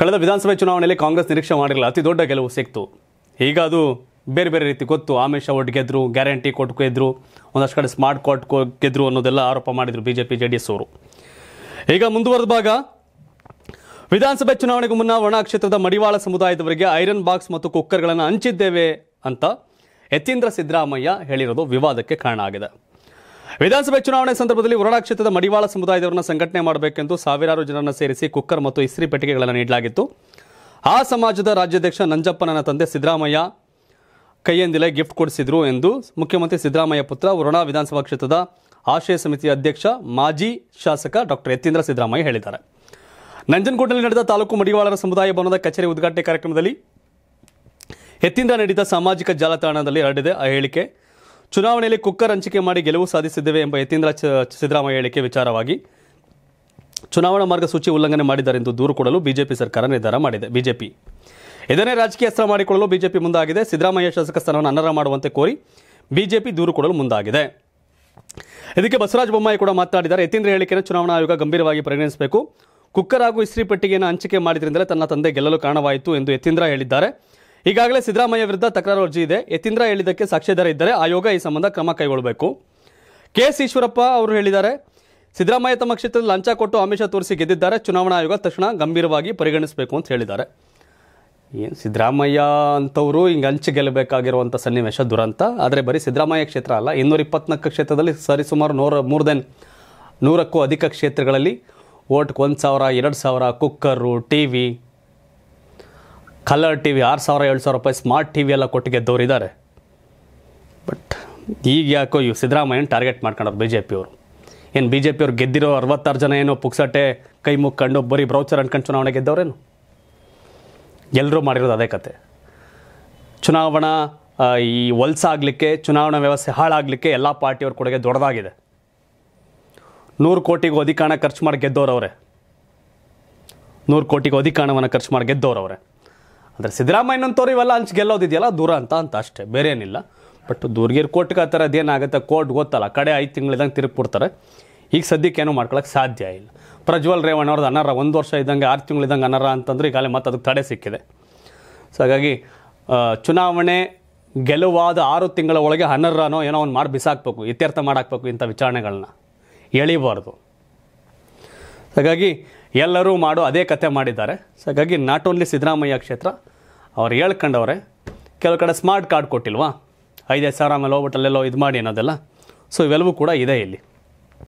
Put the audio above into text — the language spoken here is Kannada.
ಕಳೆದ ವಿಧಾನಸಭೆ ಚುನಾವಣೆಯಲ್ಲಿ ಕಾಂಗ್ರೆಸ್ ನಿರೀಕ್ಷೆ ಮಾಡಿರಲಿಲ್ಲ ಅತಿ ದೊಡ್ಡ ಗೆಲುವು ಸಿಕ್ತು ಈಗ ಅದು ಬೇರೆ ಬೇರೆ ರೀತಿ ಗೊತ್ತು ಆಮಿಷ ಒಟ್ಟು ಗೆದ್ರು ಗ್ಯಾರಂಟಿ ಕೊಟ್ಟು ಗೆದ್ರು ಒಂದಷ್ಟು ಕಡೆ ಸ್ಮಾರ್ಟ್ ಕಾರ್ಡ್ ಗೆದ್ರು ಅನ್ನೋದೆಲ್ಲ ಆರೋಪ ಮಾಡಿದರು B J P J D S ಅವರು ಈಗ ಮುಂದುವರೆದ ಭಾಗ ವಿಧಾನಸಭೆ ಚುನಾವಣೆಗೂ ಮುನ್ನ ಒಣ ಕ್ಷೇತ್ರದ ಮಡಿವಾಳ ಸಮುದಾಯದವರಿಗೆ ಐರನ್ ಬಾಕ್ಸ್ ಮತ್ತು ಕುಕ್ಕರ್ಗಳನ್ನು ಹಂಚಿದ್ದೇವೆ ಅಂತ ಯತೀಂದ್ರ ಸಿದ್ದರಾಮಯ್ಯ ಹೇಳಿರೋದು ವಿವಾದಕ್ಕೆ ಕಾರಣ ಆಗಿದೆ ವಿಧಾನಸಭೆ ಚುನಾವಣೆ ಸಂದರ್ಭದಲ್ಲಿ ವರುಣಾ ಕ್ಷೇತ್ರದ ಮಡಿವಾಳ ಸಮುದಾಯದವರನ್ನು ಸಂಘಟನೆ ಮಾಡಬೇಕೆಂದು ಸಾವಿರಾರು ಜನರನ್ನು ಸೇರಿಸಿ ಕುಕ್ಕರ್ ಮತ್ತು ಇಸ್ತ್ರಿ ಪೆಟ್ಟಿಗೆಗಳನ್ನು ನೀಡಲಾಗಿತ್ತು ಆ ಸಮಾಜದ ರಾಜ್ಯಾಧ್ಯಕ್ಷ ನಂಜಪ್ಪನನ ತಂದೆ ಸಿದ್ದರಾಮಯ್ಯ ಕೈಯಿಂದಲೇ ಗಿಫ್ಟ್ ಕೊಡಿಸಿದ್ರು ಎಂದು ಮುಖ್ಯಮಂತ್ರಿ ಸಿದ್ದರಾಮಯ್ಯ ಪುತ್ರ ವರುಣಾ ವಿಧಾನಸಭಾ ಕ್ಷೇತ್ರದ ಆಶಯ ಸಮಿತಿ ಅಧ್ಯಕ್ಷ ಮಾಜಿ ಶಾಸಕ ಡಾಕ್ಟರ್ ಯತೀಂದ್ರ ಸಿದ್ದರಾಮಯ್ಯ ಹೇಳಿದ್ದಾರೆ ನಂಜನಗೂಡಿನಲ್ಲಿ ನಡೆದ ತಾಲೂಕು ಮಡಿವಾಳರ ಸಮುದಾಯ ಭವನದ ಕಚೇರಿ ಉದ್ಘಾಟನೆ ಕಾರ್ಯಕ್ರಮದಲ್ಲಿ ಯತೀಂದ್ರ ನಡೆದ ಸಾಮಾಜಿಕ ಜಾಲತಾಣದಲ್ಲಿ ಹರಡಿದೆ ಆ ಹೇಳಿಕೆ ಚುನಾವಣೆಯಲ್ಲಿ ಕುಕ್ಕರ್ ಹಂಚಿಕೆ ಮಾಡಿ ಗೆಲುವು ಸಾಧಿಸಿದ್ದೇವೆ ಎಂಬ ಯತೀಂದ್ರ ಸಿದ್ದರಾಮಯ್ಯ ಹೇಳಿಕೆ ವಿಚಾರವಾಗಿ ಚುನಾವಣಾ ಮಾರ್ಗಸೂಚಿ ಉಲ್ಲಂಘನೆ ಮಾಡಿದ್ದಾರೆಂದು ದೂರು ಕೊಡಲು ಬಿಜೆಪಿ ಸರ್ಕಾರ ನಿರ್ಧಾರ ಮಾಡಿದೆ ಬಿಜೆಪಿ ಇದನ್ನೇ ರಾಜಕೀಯ ಅಸ್ತ್ರ ಮಾಡಿಕೊಳ್ಳಲು ಬಿಜೆಪಿ ಮುಂದಾಗಿದೆ ಸಿದ್ದರಾಮಯ್ಯ ಶಾಸಕ ಸ್ಥಾನವನ್ನು ಅನರ್ಹ ಮಾಡುವಂತೆ ಕೋರಿ ಬಿಜೆಪಿ ದೂರು ಕೊಡಲು ಮುಂದಾಗಿದೆ ಇದಕ್ಕೆ ಬಸವರಾಜ ಬೊಮ್ಮಾಯಿ ಕೂಡ ಮಾತನಾಡಿದ್ದಾರೆ ಯತೀಂದ್ರ ಹೇಳಿಕೆಯನ್ನು ಚುನಾವಣಾ ಆಯೋಗ ಗಂಭೀರವಾಗಿ ಪರಿಗಣಿಸಬೇಕು ಕುಕ್ಕರ್ ಹಾಗೂ ಇಸ್ತ್ರಿ ಪೆಟ್ಟಿಗೆಯನ್ನು ಹಂಚಿಕೆ ಮಾಡಿದ್ರಿಂದಲೇ ತನ್ನ ತಂದೆ ಗೆಲ್ಲಲು ಕಾರಣವಾಯಿತು ಎಂದು ಯತೀಂದ್ರ ಹೇಳಿದ್ದಾರೆ ಈಗಾಗಲೇ ಸಿದ್ದರಾಮಯ್ಯ ವಿರುದ್ಧ ತಕರಾರು ಅರ್ಜಿ ಇದೆ ಯತೀಂದ್ರ ಹೇಳಿದ್ದಕ್ಕೆ ಸಾಕ್ಷ್ಯಾಧಾರ ಇದ್ದರೆ ಆಯೋಗ ಈ ಸಂಬಂಧ ಕ್ರಮ ಕೈಗೊಳ್ಳಬೇಕು ಕೆ ಎಸ್ ಈಶ್ವರಪ್ಪ ಅವರು ಹೇಳಿದ್ದಾರೆ ಸಿದ್ದರಾಮಯ್ಯ ತಮ್ಮ ಕ್ಷೇತ್ರದಲ್ಲಿ ಲಂಚ ಕೊಟ್ಟು ಆಮಿಷ ತೋರಿಸಿ ಗೆದ್ದಿದ್ದಾರೆ ಚುನಾವಣಾ ಆಯೋಗ ತಕ್ಷಣ ಗಂಭೀರವಾಗಿ ಪರಿಗಣಿಸಬೇಕು ಅಂತ ಹೇಳಿದ್ದಾರೆ ಏನು ಸಿದ್ದರಾಮಯ್ಯ ಅಂಥವರು ಹಿಂಗೆ ಹಂಚಿ ಗೆಲ್ಲಬೇಕಾಗಿರುವಂಥ ಸನ್ನಿವೇಶ ದುರಂತ ಆದರೆ ಬರೀ ಸಿದ್ದರಾಮಯ್ಯ ಕ್ಷೇತ್ರ ಅಲ್ಲ ಇನ್ನೂರ ಇಪ್ಪತ್ನಾಲ್ಕು ಕ್ಷೇತ್ರದಲ್ಲಿ ಸರಿಸುಮಾರು ನೂರ ಮೂರು ದೆನ್ ನೂರಕ್ಕೂ ಅಧಿಕ ಕ್ಷೇತ್ರಗಳಲ್ಲಿ ಓಟ್ಗೆ ಒಂದು ಸಾವಿರ ಎರಡು ಸಾವಿರ cooker T V colour T V ಆರು ಸಾವಿರ ಏಳು ಸಾವಿರ ರೂಪಾಯಿ ಸ್ಮಾರ್ಟ್ ಟಿ ವಿ ಎಲ್ಲ ಕೊಟ್ಟು ಗೆದ್ದವರಿದ್ದಾರೆ ಬಟ್ ಈಗ ಯಾಕೋ ಇವು ಸಿದ್ದರಾಮಯ್ಯನ ಟಾರ್ಗೆಟ್ ಮಾಡ್ಕೊಂಡ್ರು ಬಿ ಜೆ ಪಿಯವರು ಏನು ಬಿ ಜೆ ಪಿಯವ್ರು ಗೆದ್ದಿರೋ ಅರವತ್ತಾರು ಜನ ಏನೋ ಪುಕ್ಸಟ್ಟೆ ಕೈ ಮುಕ್ಕೊಂಡು ಬರೀ ಬ್ರೌಚರ್ ಅನ್ಕೊಂಡು ಚುನಾವಣೆ ಗೆದ್ದವರೇನು ಎಲ್ಲರೂ ಮಾಡಿರೋದು ಅದೇ ಕತೆ ಚುನಾವಣಾ ಈ ಆಗಲಿಕ್ಕೆ ಚುನಾವಣಾ ವ್ಯವಸ್ಥೆ ಹಾಳಾಗಲಿಕ್ಕೆ ಎಲ್ಲ ಪಾರ್ಟಿಯವ್ರ ಕೊಡುಗೆ ದೊಡ್ಡದಾಗಿದೆ ನೂರು ಕೋಟಿಗೂ ಅಧಿಕ ಹಣ ಖರ್ಚು ಮಾಡಿ ಗೆದ್ದವರವರೇ ನೂರು ಕೋಟಿಗೂ ಅಧಿಕ ಹಣವನ್ನು ಖರ್ಚು ಮಾಡಿ ಗೆದ್ದವರವರೇ ಅಂದರೆ ಸಿದ್ದರಾಮಯ್ಯನಂತವ್ರು ಇವೆಲ್ಲ ಅಂಚು ಗೆಲ್ಲೋದಿದೆಯಲ್ಲ ದೂರ ಅಂತ ಅಂತ ಅಷ್ಟೇ ಬೇರೆ ಏನಿಲ್ಲ ಬಟ್ ದೂರ್ಗಿರ್ ಕೋರ್ಟ್ಗೆ ಆ ಥರದ್ದು ಏನಾಗುತ್ತೆ ಕೋರ್ಟ್ ಗೊತ್ತಲ್ಲ ಕಡೆ ಐದು ತಿಂಗಳಿದಂಗೆ ತಿರುಗಿ ಕೊಡ್ತಾರೆ ಈಗ ಸದ್ಯಕ್ಕೆ ಏನೂ ಮಾಡ್ಕೊಳಕ್ಕೆ ಸಾಧ್ಯ ಇಲ್ಲ ಪ್ರಜ್ವಲ್ ರೇವಣ್ಣ ಅವ್ರದ್ದು ಅನರ್ಹ ಒಂದು ವರ್ಷ ಇದ್ದಂಗೆ ಆರು ತಿಂಗಳಿದ್ದಂಗೆ ಅನರ್ಹ ಅಂತಂದ್ರೆ ಈಗಾಗಲೇ ಮತ್ತೆ ಅದಕ್ಕೆ ತಡೆ ಸಿಕ್ಕಿದೆ ಸೊ ಹಾಗಾಗಿ ಚುನಾವಣೆ ಗೆಲುವಾದ ಆರು ತಿಂಗಳ ಒಳಗೆ ಅನರ್ಹನೋ ಏನೋ ಒಂದು ಮಾಡಿ ಬಿಸಾಕ್ಬೇಕು ಇತ್ಯರ್ಥ ಮಾಡಾಕ್ಬೇಕು ಇಂಥ ವಿಚಾರಣೆಗಳನ್ನ ಎಳಿಬಾರ್ದು ಹಾಗಾಗಿ ಎಲ್ಲರೂ ಮಾಡೋ ಅದೇ ಕತೆ ಮಾಡಿದ್ದಾರೆ ಸೊ ಹಾಗಾಗಿ ನಾಟ್ ಓನ್ಲಿ ಸಿದ್ದರಾಮಯ್ಯ ಕ್ಷೇತ್ರ ಅವ್ರು ಹೇಳ್ಕೊಂಡವ್ರೆ ಕೆಲವು ಕಡೆ ಸ್ಮಾರ್ಟ್ ಕಾರ್ಡ್ ಕೊಟ್ಟಿಲ್ವಾ ಐದೈದು ಸಾವಿರ ಆಮೇಲೆ ಹೋಗ್ಬಿಟ್ಟು ಇದು ಮಾಡಿ ಅನ್ನೋದೆಲ್ಲ ಸೊ ಇವೆಲ್ಲವೂ ಕೂಡ ಇದೆ ಇಲ್ಲಿ